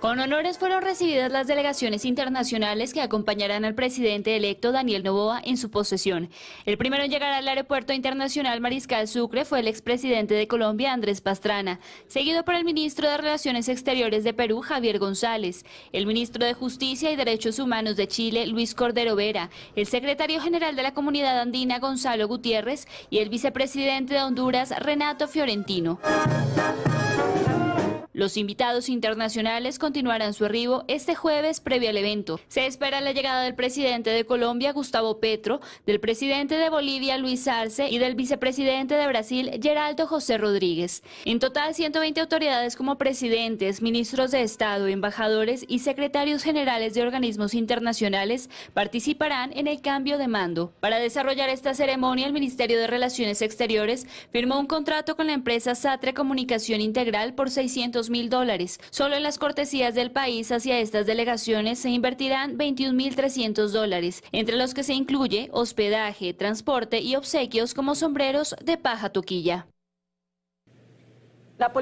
Con honores fueron recibidas las delegaciones internacionales que acompañarán al presidente electo Daniel Novoa en su posesión. El primero en llegar al Aeropuerto Internacional Mariscal Sucre fue el expresidente de Colombia, Andrés Pastrana, seguido por el ministro de Relaciones Exteriores de Perú, Javier González, el ministro de Justicia y Derechos Humanos de Chile, Luis Cordero Vera, el secretario general de la Comunidad Andina, Gonzalo Gutiérrez, y el vicepresidente de Honduras, Renato Fiorentino. Los invitados internacionales continuarán su arribo este jueves previo al evento. Se espera la llegada del presidente de Colombia, Gustavo Petro, del presidente de Bolivia, Luis Arce, y del vicepresidente de Brasil, Geraldo José Rodríguez. En total, 120 autoridades como presidentes, ministros de Estado, embajadores y secretarios generales de organismos internacionales participarán en el cambio de mando. Para desarrollar esta ceremonia, el Ministerio de Relaciones Exteriores firmó un contrato con la empresa Satre Comunicación Integral por 600 mil dólares. Solo en las cortesías del país hacia estas delegaciones se invertirán 21 mil dólares, entre los que se incluye hospedaje, transporte y obsequios como sombreros de paja toquilla. La policía